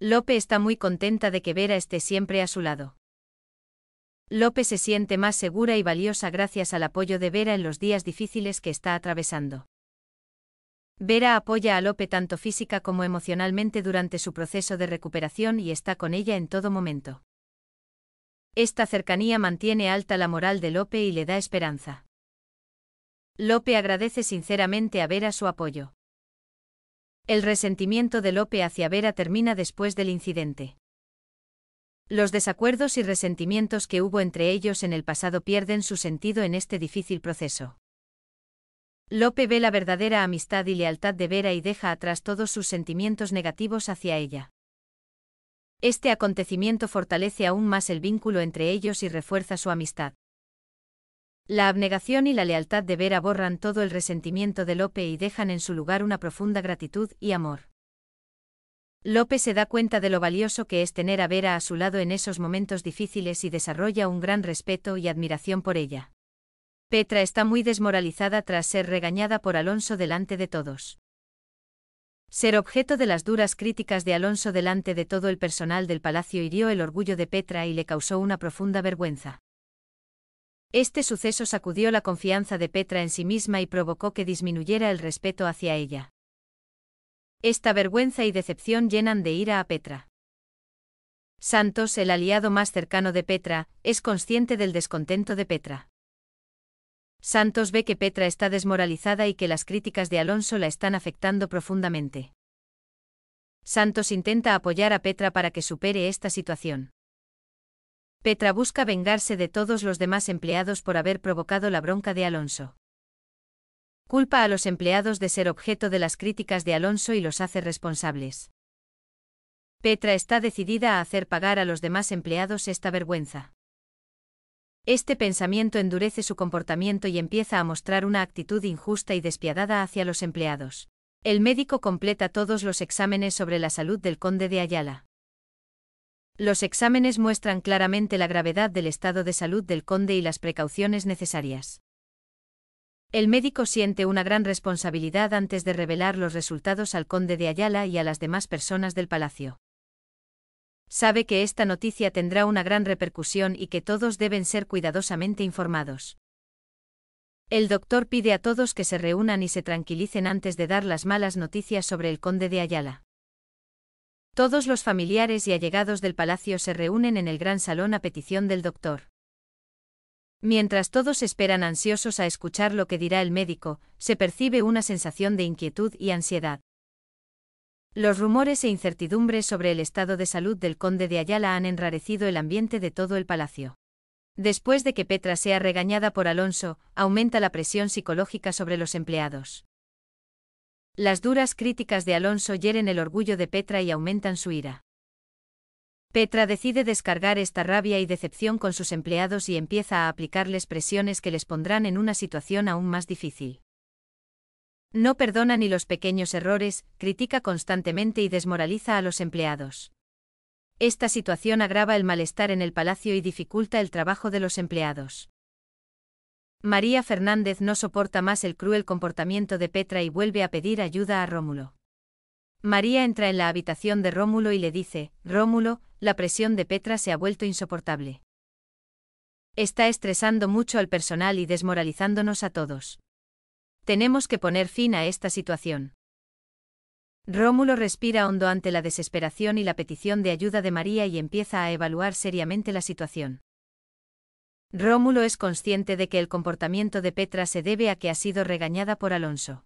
Lope está muy contenta de que Vera esté siempre a su lado. Lope se siente más segura y valiosa gracias al apoyo de Vera en los días difíciles que está atravesando. Vera apoya a Lope tanto física como emocionalmente durante su proceso de recuperación y está con ella en todo momento. Esta cercanía mantiene alta la moral de Lope y le da esperanza. Lope agradece sinceramente a Vera su apoyo. El resentimiento de Lope hacia Vera termina después del incidente. Los desacuerdos y resentimientos que hubo entre ellos en el pasado pierden su sentido en este difícil proceso. Lope ve la verdadera amistad y lealtad de Vera y deja atrás todos sus sentimientos negativos hacia ella. Este acontecimiento fortalece aún más el vínculo entre ellos y refuerza su amistad. La abnegación y la lealtad de Vera borran todo el resentimiento de Lope y dejan en su lugar una profunda gratitud y amor. Lope se da cuenta de lo valioso que es tener a Vera a su lado en esos momentos difíciles y desarrolla un gran respeto y admiración por ella. Petra está muy desmoralizada tras ser regañada por Alonso delante de todos. Ser objeto de las duras críticas de Alonso delante de todo el personal del palacio hirió el orgullo de Petra y le causó una profunda vergüenza. Este suceso sacudió la confianza de Petra en sí misma y provocó que disminuyera el respeto hacia ella. Esta vergüenza y decepción llenan de ira a Petra. Santos, el aliado más cercano de Petra, es consciente del descontento de Petra. Santos ve que Petra está desmoralizada y que las críticas de Alonso la están afectando profundamente. Santos intenta apoyar a Petra para que supere esta situación. Petra busca vengarse de todos los demás empleados por haber provocado la bronca de Alonso. Culpa a los empleados de ser objeto de las críticas de Alonso y los hace responsables. Petra está decidida a hacer pagar a los demás empleados esta vergüenza. Este pensamiento endurece su comportamiento y empieza a mostrar una actitud injusta y despiadada hacia los empleados. El médico completa todos los exámenes sobre la salud del conde de Ayala. Los exámenes muestran claramente la gravedad del estado de salud del conde y las precauciones necesarias. El médico siente una gran responsabilidad antes de revelar los resultados al conde de Ayala y a las demás personas del palacio. Sabe que esta noticia tendrá una gran repercusión y que todos deben ser cuidadosamente informados. El doctor pide a todos que se reúnan y se tranquilicen antes de dar las malas noticias sobre el conde de Ayala. Todos los familiares y allegados del palacio se reúnen en el gran salón a petición del doctor. Mientras todos esperan ansiosos a escuchar lo que dirá el médico, se percibe una sensación de inquietud y ansiedad. Los rumores e incertidumbres sobre el estado de salud del conde de Ayala han enrarecido el ambiente de todo el palacio. Después de que Petra sea regañada por Alonso, aumenta la presión psicológica sobre los empleados. Las duras críticas de Alonso hieren el orgullo de Petra y aumentan su ira. Petra decide descargar esta rabia y decepción con sus empleados y empieza a aplicarles presiones que les pondrán en una situación aún más difícil. No perdona ni los pequeños errores, critica constantemente y desmoraliza a los empleados. Esta situación agrava el malestar en el palacio y dificulta el trabajo de los empleados. María Fernández no soporta más el cruel comportamiento de Petra y vuelve a pedir ayuda a Rómulo. María entra en la habitación de Rómulo y le dice, Rómulo, la presión de Petra se ha vuelto insoportable. Está estresando mucho al personal y desmoralizándonos a todos. Tenemos que poner fin a esta situación. Rómulo respira hondo ante la desesperación y la petición de ayuda de María y empieza a evaluar seriamente la situación. Rómulo es consciente de que el comportamiento de Petra se debe a que ha sido regañada por Alonso.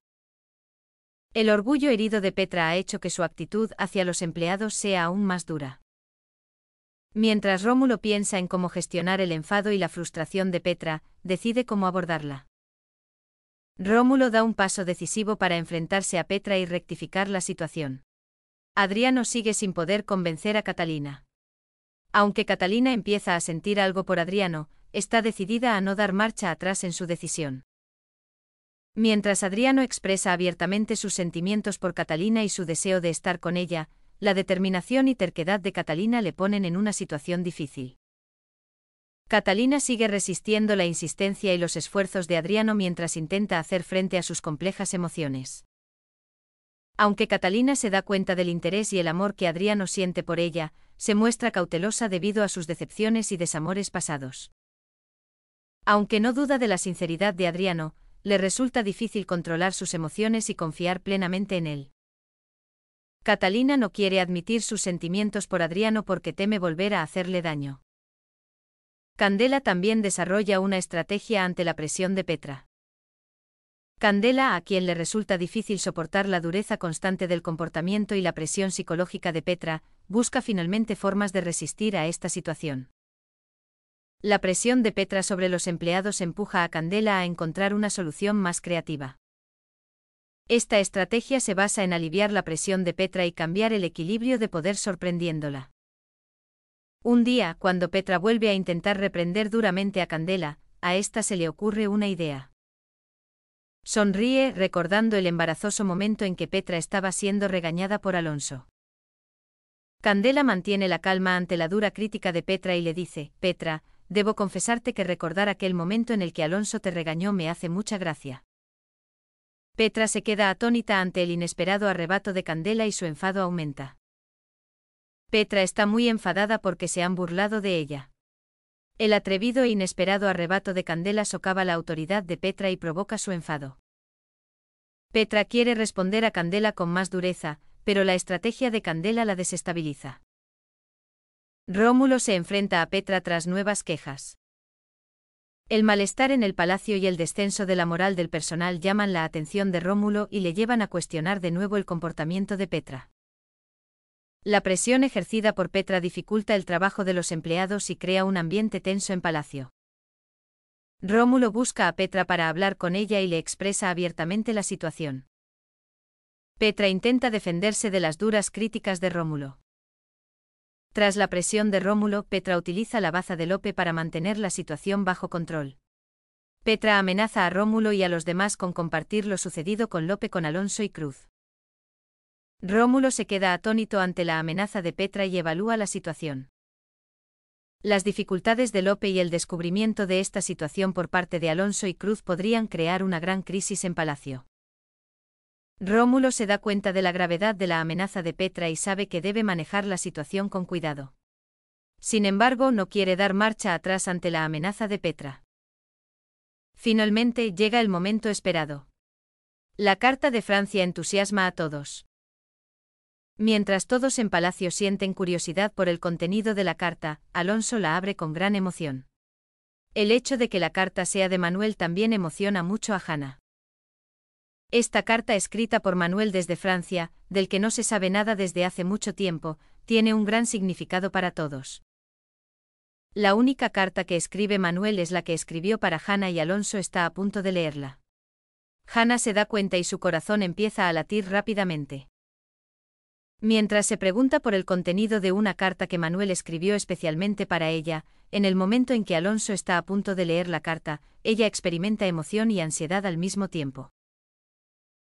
El orgullo herido de Petra ha hecho que su actitud hacia los empleados sea aún más dura. Mientras Rómulo piensa en cómo gestionar el enfado y la frustración de Petra, decide cómo abordarla. Rómulo da un paso decisivo para enfrentarse a Petra y rectificar la situación. Adriano sigue sin poder convencer a Catalina. Aunque Catalina empieza a sentir algo por Adriano, está decidida a no dar marcha atrás en su decisión. Mientras Adriano expresa abiertamente sus sentimientos por Catalina y su deseo de estar con ella, la determinación y terquedad de Catalina le ponen en una situación difícil. Catalina sigue resistiendo la insistencia y los esfuerzos de Adriano mientras intenta hacer frente a sus complejas emociones. Aunque Catalina se da cuenta del interés y el amor que Adriano siente por ella, se muestra cautelosa debido a sus decepciones y desamores pasados. Aunque no duda de la sinceridad de Adriano, le resulta difícil controlar sus emociones y confiar plenamente en él. Catalina no quiere admitir sus sentimientos por Adriano porque teme volver a hacerle daño. Candela también desarrolla una estrategia ante la presión de Petra. Candela, a quien le resulta difícil soportar la dureza constante del comportamiento y la presión psicológica de Petra, busca finalmente formas de resistir a esta situación. La presión de Petra sobre los empleados empuja a Candela a encontrar una solución más creativa. Esta estrategia se basa en aliviar la presión de Petra y cambiar el equilibrio de poder sorprendiéndola. Un día, cuando Petra vuelve a intentar reprender duramente a Candela, a esta se le ocurre una idea. Sonríe, recordando el embarazoso momento en que Petra estaba siendo regañada por Alonso. Candela mantiene la calma ante la dura crítica de Petra y le dice, Petra, Debo confesarte que recordar aquel momento en el que Alonso te regañó me hace mucha gracia. Petra se queda atónita ante el inesperado arrebato de Candela y su enfado aumenta. Petra está muy enfadada porque se han burlado de ella. El atrevido e inesperado arrebato de Candela socava la autoridad de Petra y provoca su enfado. Petra quiere responder a Candela con más dureza, pero la estrategia de Candela la desestabiliza. Rómulo se enfrenta a Petra tras nuevas quejas. El malestar en el palacio y el descenso de la moral del personal llaman la atención de Rómulo y le llevan a cuestionar de nuevo el comportamiento de Petra. La presión ejercida por Petra dificulta el trabajo de los empleados y crea un ambiente tenso en palacio. Rómulo busca a Petra para hablar con ella y le expresa abiertamente la situación. Petra intenta defenderse de las duras críticas de Rómulo. Tras la presión de Rómulo, Petra utiliza la baza de Lope para mantener la situación bajo control. Petra amenaza a Rómulo y a los demás con compartir lo sucedido con Lope con Alonso y Cruz. Rómulo se queda atónito ante la amenaza de Petra y evalúa la situación. Las dificultades de Lope y el descubrimiento de esta situación por parte de Alonso y Cruz podrían crear una gran crisis en Palacio. Rómulo se da cuenta de la gravedad de la amenaza de Petra y sabe que debe manejar la situación con cuidado. Sin embargo, no quiere dar marcha atrás ante la amenaza de Petra. Finalmente llega el momento esperado. La carta de Francia entusiasma a todos. Mientras todos en palacio sienten curiosidad por el contenido de la carta, Alonso la abre con gran emoción. El hecho de que la carta sea de Manuel también emociona mucho a Hannah. Esta carta escrita por Manuel desde Francia, del que no se sabe nada desde hace mucho tiempo, tiene un gran significado para todos. La única carta que escribe Manuel es la que escribió para Hannah y Alonso está a punto de leerla. Hanna se da cuenta y su corazón empieza a latir rápidamente. Mientras se pregunta por el contenido de una carta que Manuel escribió especialmente para ella, en el momento en que Alonso está a punto de leer la carta, ella experimenta emoción y ansiedad al mismo tiempo.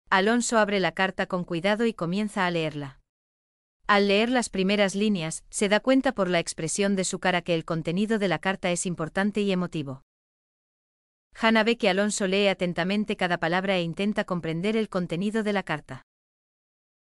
Alonso abre la carta con cuidado y comienza a leerla. Al leer las primeras líneas, se da cuenta por la expresión de su cara que el contenido de la carta es importante y emotivo. Hanna ve que Alonso lee atentamente cada palabra e intenta comprender el contenido de la carta.